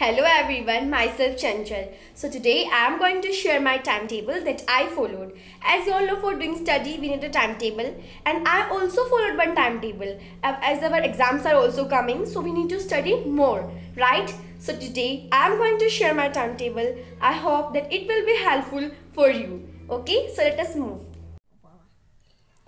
Hello everyone, myself Chanchal. So today I am going to share my timetable that I followed. As you all know for doing study we need a timetable and I also followed one timetable uh, as our exams are also coming so we need to study more, right? So today I am going to share my timetable. I hope that it will be helpful for you. Okay, so let us move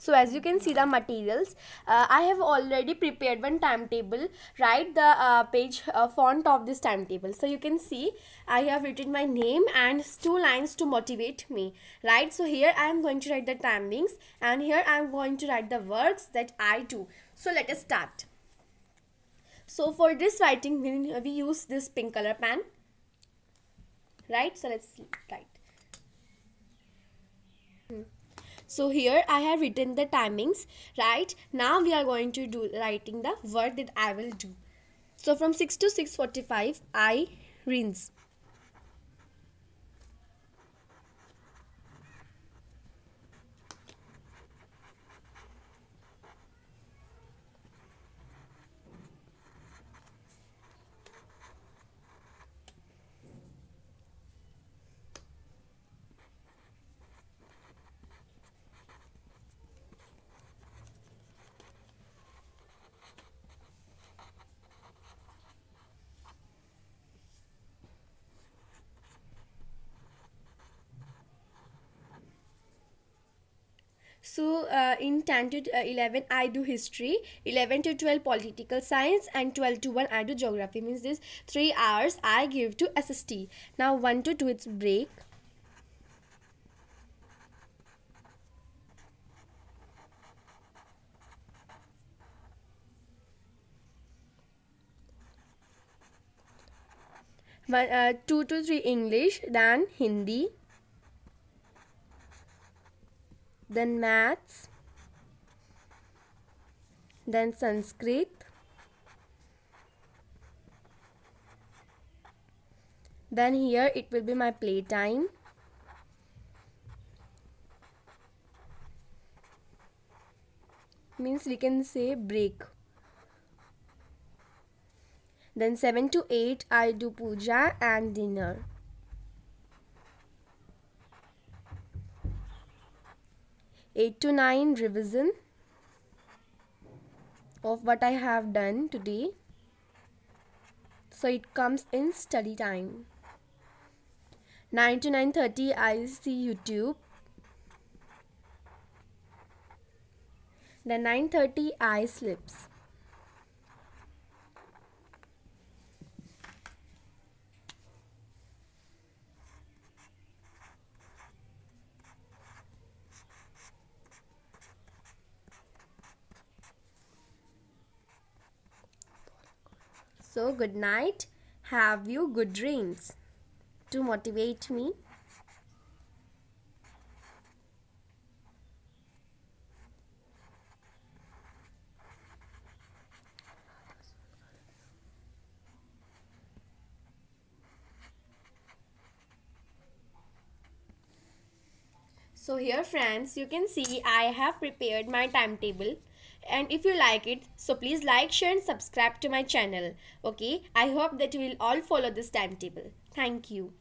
so as you can see the materials uh, i have already prepared one timetable write the uh, page uh, font of this timetable so you can see i have written my name and two lines to motivate me right so here i am going to write the timings and here i am going to write the works that i do so let us start so for this writing we, we use this pink color pen right so let's write hmm so here i have written the timings right now we are going to do writing the word that i will do so from 6 to 6.45 i rinse So uh, in 10 to uh, 11 I do history, 11 to 12 political science and 12 to 1 I do geography means this 3 hours I give to SST. Now 1 to 2 it's break. One uh, 2 to 3 English, then Hindi. then maths, then Sanskrit, then here it will be my playtime. means we can say break then 7 to 8 i do puja and dinner 8 to 9 revision of what I have done today. So it comes in study time. 9 to 9.30 I see YouTube. Then 9.30 I slips. So, good night. Have you good dreams? To motivate me, So here friends, you can see I have prepared my timetable and if you like it, so please like, share and subscribe to my channel. Okay, I hope that you will all follow this timetable. Thank you.